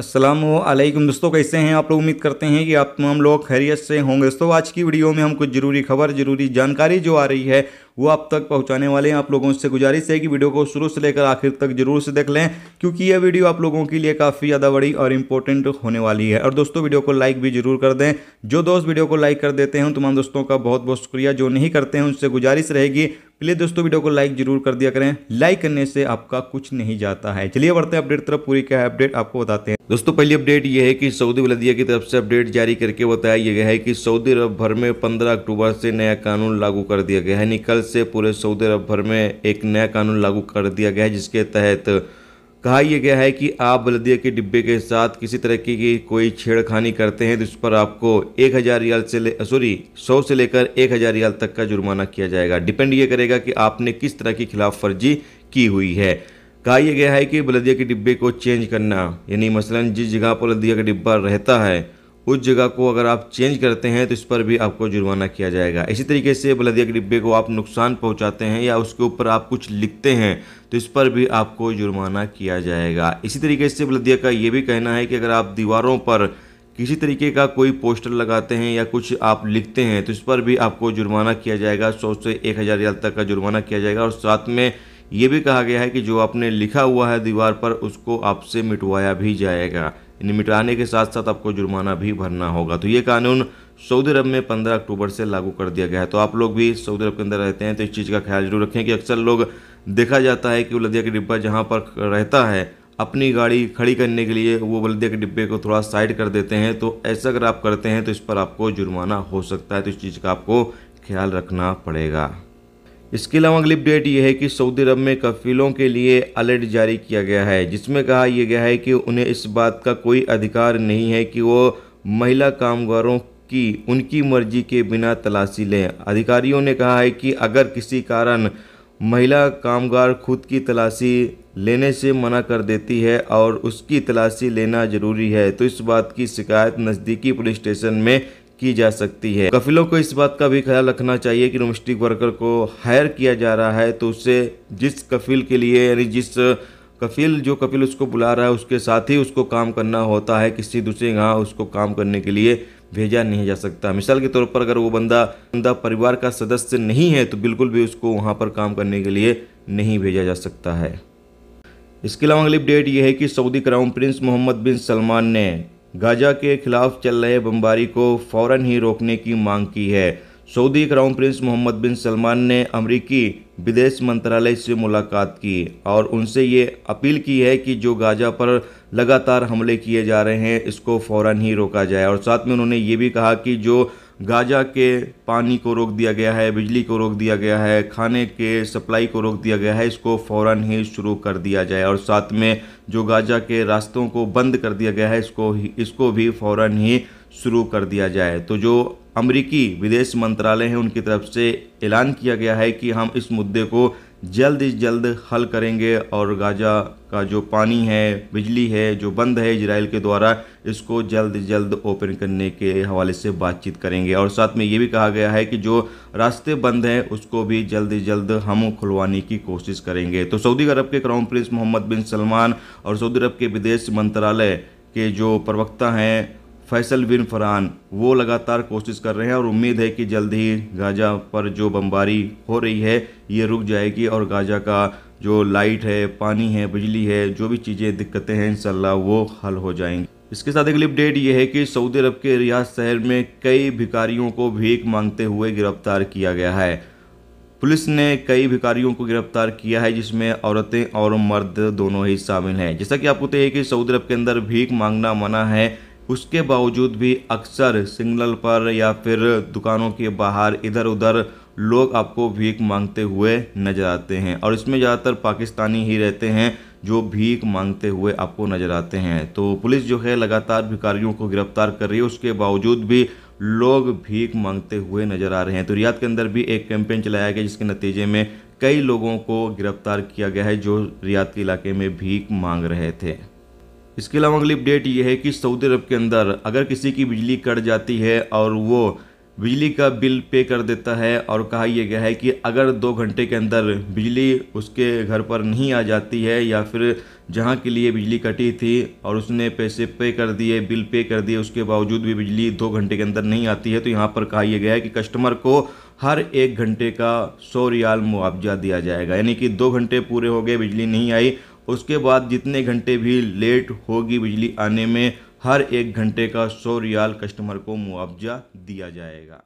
असलम दोस्तों कैसे हैं आप लोग उम्मीद करते हैं कि आप तमाम लोग खैरियत से होंगे दोस्तों आज की वीडियो में हम कुछ ज़रूरी खबर ज़रूरी जानकारी जो आ रही है वो आप तक पहुंचाने वाले हैं आप लोगों से गुजारिश है कि वीडियो को शुरू से लेकर आखिर तक जरूर से देख लें क्योंकि यह वीडियो आप लोगों के लिए काफ़ी ज़्यादा बड़ी और इम्पोर्टेंट होने वाली है और दोस्तों वीडियो को लाइक भी जरूर कर दें जो दोस्त वीडियो को लाइक कर देते हैं उन तमाम दोस्तों का बहुत बहुत शुक्रिया जो नहीं करते हैं उनसे गुजारिश रहेगी प्लीज दोस्तों वीडियो को लाइक जरूर कर दिया करें लाइक करने से आपका कुछ नहीं जाता है चलिए बढ़ते हैं अपडेट तरफ पूरी क्या है अपडेट आपको बताते हैं दोस्तों पहली अपडेट यह है कि सऊदी वलदिया की तरफ से अपडेट जारी करके बताया गया है कि सऊदी अरब भर में 15 अक्टूबर से नया कानून लागू कर दिया गया है निकल से पूरे सऊदी अरब भर में एक नया कानून लागू कर दिया गया है जिसके तहत कहा यह गया है कि आप बलदिया के डिब्बे के साथ किसी तरह की कोई छेड़खानी करते हैं तो इस पर आपको एक हज़ार रियाल से सॉरी सौ से लेकर एक हज़ार रियाल तक का जुर्माना किया जाएगा डिपेंड ये करेगा कि आपने किस तरह की खिलाफ वर्जी की हुई है कहा यह गया है कि बलदिया के डिब्बे को चेंज करना यानी मसलन जिस जगह पर बलदिया का डिब्बा रहता है उस जगह को अगर आप चेंज करते हैं तो इस पर भी आपको जुर्माना किया जाएगा इसी तरीके से बलदिया के डिब्बे को आप नुकसान पहुंचाते हैं या उसके ऊपर आप कुछ लिखते हैं तो इस पर भी आपको जुर्माना किया जाएगा इसी तरीके से बलदिया का ये भी कहना है कि अगर आप दीवारों पर किसी तरीके का कोई पोस्टर लगाते हैं या कुछ आप लिखते हैं तो इस पर भी आपको जुर्माना किया जाएगा सौ से एक हज़ार रियाल तक का जुर्माना किया जाएगा और साथ में ये भी कहा गया है कि जो आपने लिखा हुआ है दीवार पर उसको आपसे मिटवाया भी जाएगा इन्हें मिटाने के साथ साथ आपको जुर्माना भी भरना होगा तो ये कानून सऊदी अरब में 15 अक्टूबर से लागू कर दिया गया है तो आप लोग भी सऊदी अरब के अंदर रहते हैं तो इस चीज़ का ख्याल जरूर रखें कि अक्सर लोग देखा जाता है कि वो लदिया के डिब्बा जहाँ पर रहता है अपनी गाड़ी खड़ी करने के लिए वो बल्दिया के डिब्बे को थोड़ा साइड कर देते हैं तो ऐसा अगर आप करते हैं तो इस पर आपको जुर्माना हो सकता है तो इस चीज़ का आपको ख्याल रखना पड़ेगा इसके अलावा अगली अपडेट यह है कि सऊदी अरब में कफीलों के लिए अलर्ट जारी किया गया है जिसमें कहा यह गया है कि उन्हें इस बात का कोई अधिकार नहीं है कि वो महिला कामगारों की उनकी मर्जी के बिना तलाशी लें अधिकारियों ने कहा है कि अगर किसी कारण महिला कामगार खुद की तलाशी लेने से मना कर देती है और उसकी तलाशी लेना जरूरी है तो इस बात की शिकायत नज़दीकी पुलिस स्टेशन में की जा सकती है कफिलों को इस बात का भी ख्याल रखना चाहिए कि डोमेस्टिक वर्कर को हायर किया जा रहा है तो उससे जिस कफिल के लिए यानी जिस कफिल जो कफिल उसको बुला रहा है उसके साथ ही उसको काम करना होता है किसी दूसरे यहाँ उसको काम करने के लिए भेजा नहीं जा सकता मिसाल के तौर पर अगर वो बंदा बंदा परिवार का सदस्य नहीं है तो बिल्कुल भी उसको वहाँ पर काम करने के लिए नहीं भेजा जा सकता है इसके अलावा अगली अपडेट यह है कि Saudi crown prince Mohammed bin Salman ने गाजा के खिलाफ चल रहे बमबारी को फौरन ही रोकने की मांग की है Saudi crown prince Mohammed bin Salman ने अमरीकी विदेश मंत्रालय से मुलाकात की और उनसे ये अपील की है कि जो गाजा पर लगातार हमले किए जा रहे हैं इसको फौरन ही रोका जाए और साथ में उन्होंने ये भी कहा कि जो गाजा के पानी को रोक दिया गया है बिजली को रोक दिया गया है खाने के सप्लाई को रोक दिया गया है इसको फ़ौर ही शुरू कर दिया जाए और साथ में जो गाजा के रास्तों को बंद कर दिया गया है इसको ही इसको भी फ़ौर ही शुरू कर दिया जाए तो जो अमरीकी विदेश मंत्रालय है उनकी तरफ से ऐलान किया गया है कि हम इस मुद्दे को जल्द से जल्द हल करेंगे और गाजा का जो पानी है बिजली है जो बंद है इसराइल के द्वारा इसको जल्द से जल्द ओपन करने के हवाले से बातचीत करेंगे और साथ में ये भी कहा गया है कि जो रास्ते बंद हैं उसको भी जल्द से जल्द हम खुलवाने की कोशिश करेंगे तो सऊदी अरब के crown prince Mohammed bin Salman और सऊदी अरब के विदेश मंत्रालय के जो प्रवक्ता हैं फैसल बिन फरहान वो लगातार कोशिश कर रहे हैं और उम्मीद है कि जल्द ही गाज़ा पर जो बमबारी हो रही है ये रुक जाएगी और गाज़ा का जो लाइट है पानी है बिजली है जो भी चीज़ें दिक्कतें हैं इन वो हल हो जाएंगी इसके साथ अगली अपडेट ये है कि सऊदी अरब के रियाज शहर में कई भिकारियों को भीख मांगते हुए गिरफ्तार किया गया है पुलिस ने कई भिखारियों को गिरफ्तार किया है जिसमें औरतें और मर्द दोनों ही शामिल हैं जैसा कि आपको तो है कि सऊदी अरब के अंदर भीख मांगना मना है उसके बावजूद भी अक्सर सिग्नल पर या फिर दुकानों के बाहर इधर उधर लोग आपको भीख मांगते हुए नज़र आते हैं और इसमें ज़्यादातर पाकिस्तानी ही रहते हैं जो भीख मांगते हुए आपको नज़र आते हैं तो पुलिस जो है लगातार भिखारियों को गिरफ्तार कर रही है उसके बावजूद भी लोग भीख मांगते हुए नज़र आ रहे हैं तो रियाद के अंदर भी एक कैंपेन चलाया गया जिसके नतीजे में कई लोगों को गिरफ्तार किया गया है जो रियाद के इलाके में भीख मांग रहे थे इसके अलावा अगली अपडेट ये है कि सऊदी अरब के अंदर अगर किसी की बिजली कट जाती है और वो बिजली का बिल पे कर देता है और कहा यह गया है कि अगर दो घंटे के अंदर बिजली उसके घर पर नहीं आ जाती है या फिर जहाँ के लिए बिजली कटी थी और उसने पैसे पे कर दिए बिल पे कर दिए उसके बावजूद भी बिजली दो घंटे के अंदर नहीं आती है तो यहाँ पर कहा यह गया है कि कस्टमर को हर एक घंटे का सौ रियाल मुआवजा दिया जाएगा यानी कि दो घंटे पूरे हो गए बिजली नहीं आई उसके बाद जितने घंटे भी लेट होगी बिजली आने में हर एक घंटे का सौ रियाल कस्टमर को मुआवजा दिया जाएगा